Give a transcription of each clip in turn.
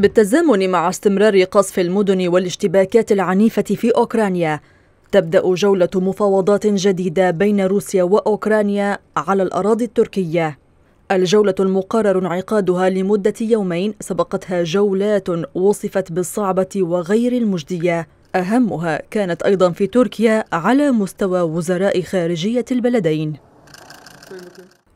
بالتزامن مع استمرار قصف المدن والاشتباكات العنيفة في أوكرانيا تبدأ جولة مفاوضات جديدة بين روسيا وأوكرانيا على الأراضي التركية الجولة المقرر انعقادها لمدة يومين سبقتها جولات وصفت بالصعبة وغير المجدية أهمها كانت أيضا في تركيا على مستوى وزراء خارجية البلدين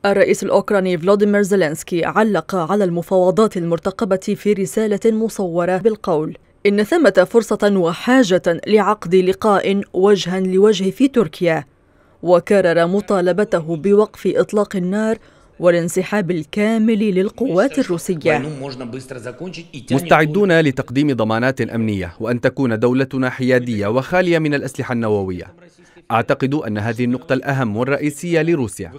الرئيس الأوكراني فلاديمير زيلينسكي علق على المفاوضات المرتقبة في رسالة مصورة بالقول إن ثمة فرصة وحاجة لعقد لقاء وجها لوجه في تركيا وكرر مطالبته بوقف إطلاق النار والانسحاب الكامل للقوات الروسية مستعدون لتقديم ضمانات أمنية وأن تكون دولتنا حيادية وخالية من الأسلحة النووية أعتقد أن هذه النقطة الأهم والرئيسية لروسيا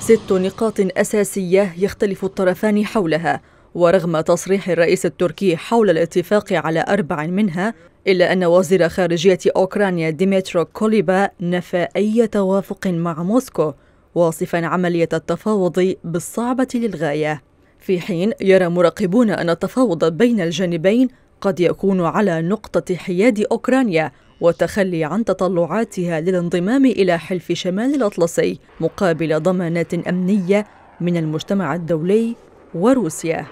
ست نقاط أساسية يختلف الطرفان حولها ورغم تصريح الرئيس التركي حول الاتفاق على أربع منها إلا أن وزير خارجية أوكرانيا ديمترو كوليبا نفى أي توافق مع موسكو واصفا عملية التفاوض بالصعبة للغاية في حين يرى مراقبون أن التفاوض بين الجانبين قد يكون على نقطة حياد أوكرانيا والتخلي عن تطلعاتها للانضمام إلى حلف شمال الأطلسي مقابل ضمانات أمنية من المجتمع الدولي وروسيا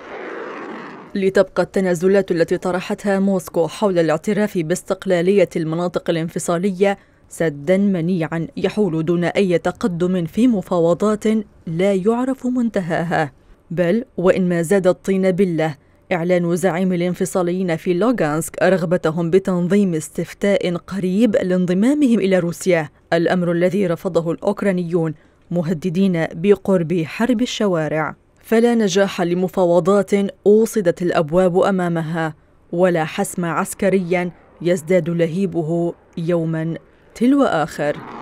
لتبقى التنازلات التي طرحتها موسكو حول الاعتراف باستقلالية المناطق الانفصالية سدا منيعا يحول دون أي تقدم في مفاوضات لا يعرف منتهاها بل وإن ما زاد الطين بله إعلان زعيم الانفصاليين في لوغانسك رغبتهم بتنظيم استفتاء قريب لانضمامهم إلى روسيا الأمر الذي رفضه الأوكرانيون مهددين بقرب حرب الشوارع فلا نجاح لمفاوضات أوصدت الأبواب أمامها ولا حسم عسكريا يزداد لهيبه يوما تلو آخر